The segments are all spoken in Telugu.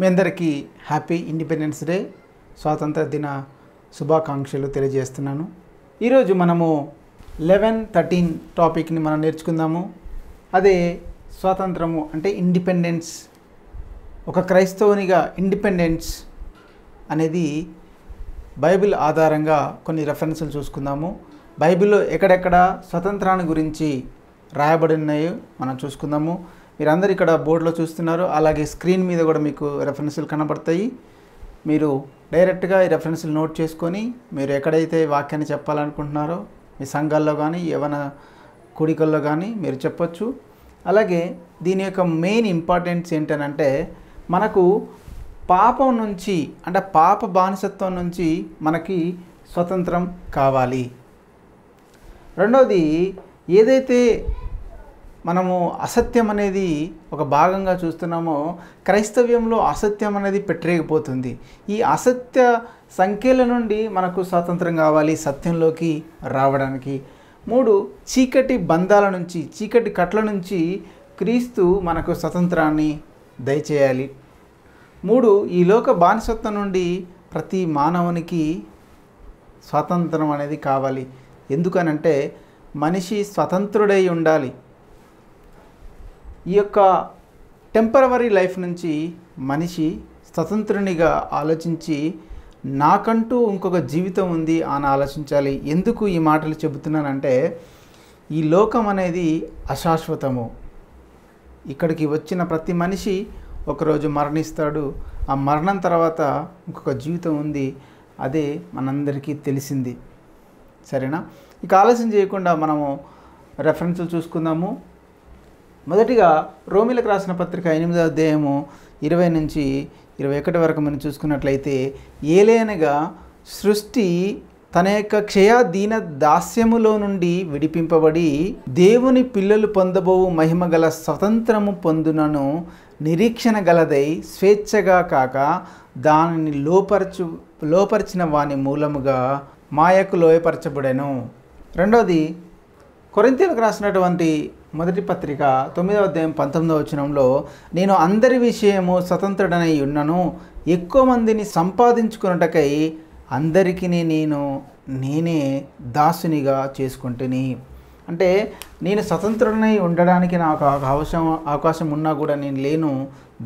మీ అందరికీ హ్యాపీ ఇండిపెండెన్స్ డే స్వాతంత్ర దిన శుభాకాంక్షలు తెలియజేస్తున్నాను ఈరోజు మనము లెవెన్ థర్టీన్ టాపిక్ని మనం నేర్చుకుందాము అదే స్వాతంత్రము అంటే ఇండిపెండెన్స్ ఒక క్రైస్తవునిగా ఇండిపెండెన్స్ అనేది బైబిల్ ఆధారంగా కొన్ని రెఫరెన్సులు చూసుకుందాము బైబిల్లో ఎక్కడెక్కడ స్వతంత్రాన్ని గురించి రాయబడి ఉన్నాయో మనం చూసుకుందాము మీరందరూ ఇక్కడ బోర్డులో చూస్తున్నారు అలాగే స్క్రీన్ మీద కూడా మీకు రెఫరెన్సులు కనబడతాయి మీరు డైరెక్ట్గా ఈ రెఫరెన్స్లు నోట్ చేసుకొని మీరు ఎక్కడైతే వాక్యాన్ని చెప్పాలనుకుంటున్నారో మీ సంఘాల్లో కానీ ఏమైనా కూడికల్లో కానీ మీరు చెప్పచ్చు అలాగే దీని యొక్క మెయిన్ ఇంపార్టెన్స్ ఏంటనంటే మనకు పాపం నుంచి అంటే పాప బానిసత్వం నుంచి మనకి స్వతంత్రం కావాలి రెండవది ఏదైతే మనము అసత్యం అనేది ఒక భాగంగా చూస్తున్నామో క్రైస్తవ్యంలో అసత్యం అనేది పెట్టరేగిపోతుంది ఈ అసత్య సంఖ్యల నుండి మనకు స్వాతంత్రం కావాలి సత్యంలోకి రావడానికి మూడు చీకటి బంధాల నుంచి చీకటి కట్ల నుంచి క్రీస్తు మనకు స్వతంత్రాన్ని దయచేయాలి మూడు ఈ లోక బానిసత్వం నుండి ప్రతి మానవునికి స్వాతంత్రం అనేది కావాలి ఎందుకనంటే మనిషి స్వతంత్రుడై ఉండాలి ఈ యొక్క టెంపరవరీ లైఫ్ నుంచి మనిషి స్వతంత్రునిగా ఆలోచించి నాకంటూ ఇంకొక జీవితం ఉంది అని ఆలోచించాలి ఎందుకు ఈ మాటలు చెబుతున్నానంటే ఈ లోకం అనేది అశాశ్వతము ఇక్కడికి వచ్చిన ప్రతి మనిషి ఒకరోజు మరణిస్తాడు ఆ మరణం తర్వాత ఇంకొక జీవితం ఉంది అదే మనందరికీ తెలిసింది సరేనా ఇక ఆలస్యం చేయకుండా మనము రెఫరెన్సులు చూసుకుందాము మొదటిగా రోమిలకు రాసిన పత్రిక ఎనిమిదో అధ్యాయము ఇరవై నుంచి ఇరవై ఒకటి వరకు మనం చూసుకున్నట్లయితే ఏలేనగా సృష్టి తన యొక్క క్షయాధీన దాస్యములో నుండి విడిపింపబడి దేవుని పిల్లలు పొందబోవు మహిమ గల స్వతంత్రము పొందునను నిరీక్షణ గలదై స్వేచ్ఛగా కాక దానిని లోపరచు లోపరిచిన వాని మూలముగా మాయకు లోయపరచబడెను రెండోది కొరింతీలకు రాసినటువంటి మొదటి పత్రిక తొమ్మిదవ అధ్యాయం పంతొమ్మిదవ వచనంలో నేను అందరి విషయము స్వతంత్రుడనై ఉన్నను ఎక్కువ మందిని సంపాదించుకున్నటకై అందరికీ నేను నేనే దాసునిగా చేసుకుంటుని అంటే నేను స్వతంత్రుడనై ఉండడానికి నాకు అవసరం అవకాశం ఉన్నా కూడా నేను లేను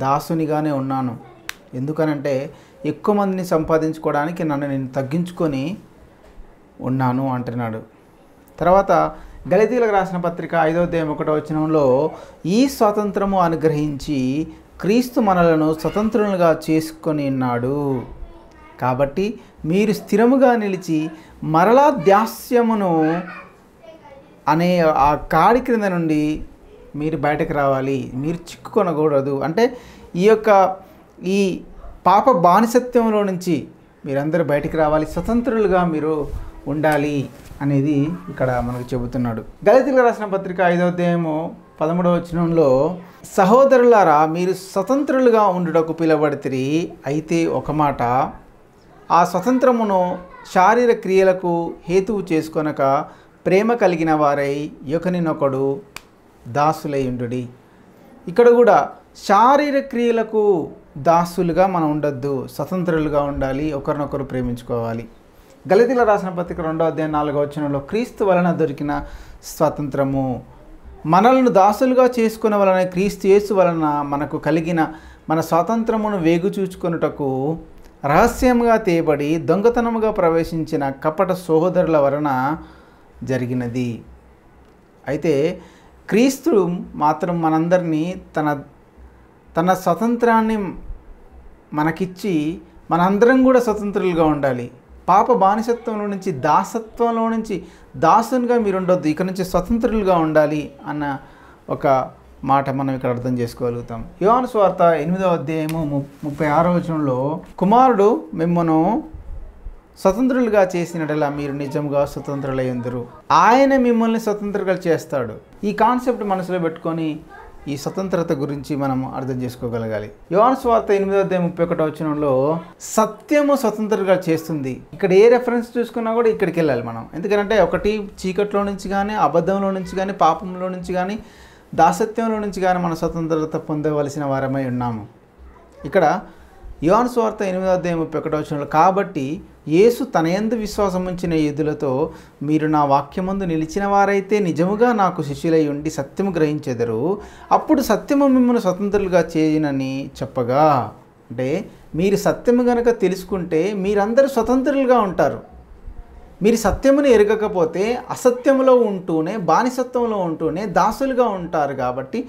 దాసునిగానే ఉన్నాను ఎందుకనంటే ఎక్కువ మందిని సంపాదించుకోవడానికి నన్ను నేను తగ్గించుకొని ఉన్నాను అంటున్నాడు తర్వాత దళితులకు రాసిన పత్రిక ఐదో దేవం ఒకటో వచనంలో ఈ స్వాతంత్రము అనుగ్రహించి క్రీస్తు మనలను స్వతంత్రులుగా చేసుకొని ఉన్నాడు కాబట్టి మీరు స్థిరముగా నిలిచి మరలా దాస్యమును అనే ఆ కాడి క్రింద నుండి మీరు బయటకు రావాలి మీరు చిక్కుకొనకూడదు అంటే ఈ యొక్క ఈ పాప బానిసత్వంలో నుంచి మీరందరూ బయటికి రావాలి స్వతంత్రులుగా మీరు ఉండాలి అనేది ఇక్కడ మనకు చెబుతున్నాడు దళితులకు రాసిన పత్రిక ఐదవ దేము పదమూడవ వచనంలో సహోదరులారా మీరు స్వతంత్రులుగా ఉండుటకు పిలబడితిరి అయితే ఒక మాట ఆ స్వతంత్రమును శారీర క్రియలకు హేతువు చేసుకొనక ప్రేమ కలిగిన వారై ఒకనినొకడు దాసులై ఇక్కడ కూడా శారీర క్రియలకు దాసులుగా మనం ఉండొద్దు స్వతంత్రులుగా ఉండాలి ఒకరినొకరు ప్రేమించుకోవాలి గలితీల రాసిన పత్రిక రెండో అధ్యాయం నాలుగో వచనంలో క్రీస్తు వలన దొరికిన స్వాతంత్రము మనల్ని దాసులుగా చేసుకున్న వలన క్రీస్తు యేసు వలన మనకు కలిగిన మన స్వాతంత్రమును వేగు చూచుకున్నటకు రహస్యంగా తేబడి దొంగతనముగా ప్రవేశించిన కపట సోదరుల వలన జరిగినది అయితే క్రీస్తు మాత్రం మనందరినీ తన తన స్వతంత్రాన్ని మనకిచ్చి మనందరం కూడా స్వతంత్రులుగా ఉండాలి పాప బానిసత్వంలో నుంచి దాసత్వంలో నుంచి దాసునిగా మీరు ఉండొద్దు ఇక్కడ నుంచి స్వతంత్రులుగా ఉండాలి అన్న ఒక మాట మనం ఇక్కడ అర్థం చేసుకోగలుగుతాం యువన స్వార్త ఎనిమిదవ అధ్యాయము ముప్పై ఆరో వచనంలో కుమారుడు మిమ్మను స్వతంత్రులుగా చేసినట్లా మీరు నిజంగా స్వతంత్రులయ్యందరు ఆయన మిమ్మల్ని స్వతంత్రులుగా చేస్తాడు ఈ కాన్సెప్ట్ మనసులో పెట్టుకొని ఈ స్వతంత్రత గురించి మనం అర్థం చేసుకోగలగాలి యోహాను స్వార్త ఎనిమిదో అధ్యాయం ముప్పై ఒకటి వచనంలో సత్యము స్వతంత్రంగా చేస్తుంది ఇక్కడ ఏ రెఫరెన్స్ చూసుకున్నా కూడా ఇక్కడికి వెళ్ళాలి మనం ఎందుకంటే ఒకటి చీకట్లో నుంచి కానీ అబద్ధంలో నుంచి కానీ పాపంలో నుంచి కానీ దాసత్యంలో నుంచి కానీ మనం స్వతంత్రత పొందవలసిన వారమై ఉన్నాము ఇక్కడ యోహాను స్వార్థ ఎనిమిదో అధ్యాయం ముప్పై ఒకటి వచనంలో కాబట్టి యేసు తనయందు విశ్వాసం ఉంచిన ఎదులతో మీరు నా వాక్యమందు నిలిచిన వారైతే నిజముగా నాకు శిష్యులై ఉండి సత్యము గ్రహించెదరు అప్పుడు సత్యము మిమ్మల్ని స్వతంత్రులుగా చేయనని చెప్పగా అంటే మీరు సత్యము గనక తెలుసుకుంటే మీరందరూ స్వతంత్రులుగా ఉంటారు మీరు సత్యమును ఎరగకపోతే అసత్యంలో ఉంటూనే బానిసత్వంలో ఉంటూనే దాసులుగా ఉంటారు కాబట్టి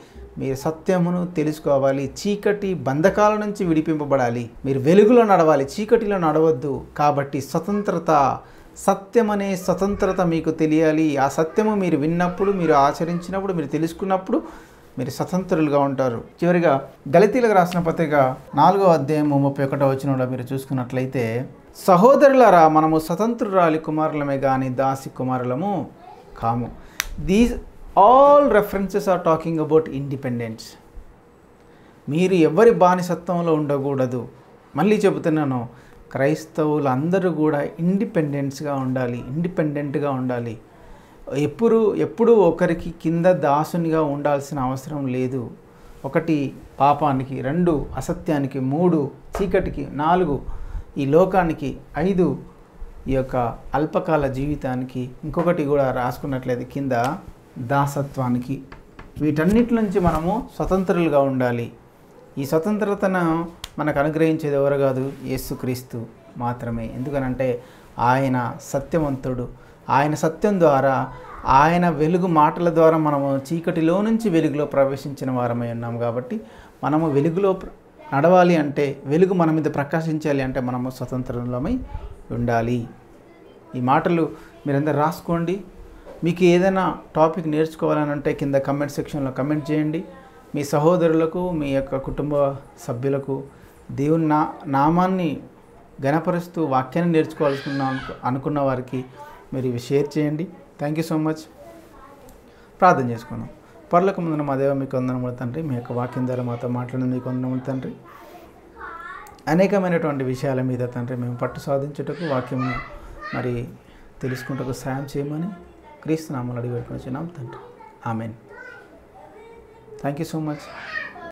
మీరు సత్యమును తెలుసుకోవాలి చీకటి బంధకాల నుంచి విడిపింపబడాలి మీరు వెలుగులో నడవాలి చీకటిలో నడవద్దు కాబట్టి స్వతంత్రత సత్యమనే స్వతంత్రత మీకు తెలియాలి ఆ సత్యము మీరు విన్నప్పుడు మీరు ఆచరించినప్పుడు మీరు తెలుసుకున్నప్పుడు మీరు స్వతంత్రులుగా ఉంటారు చివరిగా దళితులకు రాసిన పత్రిక నాలుగో అధ్యాయము ముప్పై ఒకటో వచ్చినలో మీరు చూసుకున్నట్లయితే సహోదరులరా మనము స్వతంత్రురాలి కుమారులమే కానీ దాసి కుమారులము కాము the all references are talking about independence మీరు ఎవరి బానిసత్వంలో ఉండకూడదు మళ్ళీ చెబుతున్నాను క్రైస్తవులు అందరూ కూడా ఇండిపెండెన్స్గా ఉండాలి ఇండిపెండెంట్గా ఉండాలి ఎప్పుడు ఎప్పుడూ ఒకరికి కింద దాసునిగా ఉండాల్సిన అవసరం లేదు ఒకటి పాపానికి రెండు అసత్యానికి మూడు చీకటికి నాలుగు ఈ లోకానికి ఐదు ఈ యొక్క అల్పకాల జీవితానికి ఇంకొకటి కూడా రాసుకున్నట్లయితే కింద దాసత్వానికి వీటన్నిటి నుంచి మనము స్వతంత్రులుగా ఉండాలి ఈ స్వతంత్రతను మనకు అనుగ్రహించేది ఎవరు కాదు యేసుక్రీస్తు మాత్రమే ఎందుకనంటే ఆయన సత్యవంతుడు ఆయన సత్యం ద్వారా ఆయన వెలుగు మాటల ద్వారా మనము చీకటిలో నుంచి వెలుగులో ప్రవేశించిన వారమై ఉన్నాము కాబట్టి మనము వెలుగులో నడవాలి అంటే వెలుగు మన మీద ప్రకాశించాలి అంటే మనము స్వతంత్రంలోమై ఉండాలి ఈ మాటలు మీరందరూ రాసుకోండి మీకు ఏదైనా టాపిక్ నేర్చుకోవాలని అంటే కింద కమెంట్ సెక్షన్లో కమెంట్ చేయండి మీ సహోదరులకు మీ యొక్క కుటుంబ సభ్యులకు దేవుని నా నామాన్ని గణపరుస్తూ వాక్యాన్ని నేర్చుకోవాల్సిన అనుకున్న వారికి మీరు ఇవి షేర్ చేయండి థ్యాంక్ యూ సో మచ్ ప్రార్థన చేసుకుందాం పర్లకు ముందున మా దేవ మీకు వందనములు తండ్రి మీ యొక్క వాక్యం ద్వారా మాతో మాట్లాడిన మీకు వందనములు తండ్రి అనేకమైనటువంటి విషయాల మీద తండ్రి మేము పట్టు సాధించుటకు వాక్యం మరి తెలుసుకుంటకు సాయం చేయమని క్రీస్తు నామలు అడిగి పెట్టుకుని వచ్చినాం తండ్రి amen thank you so much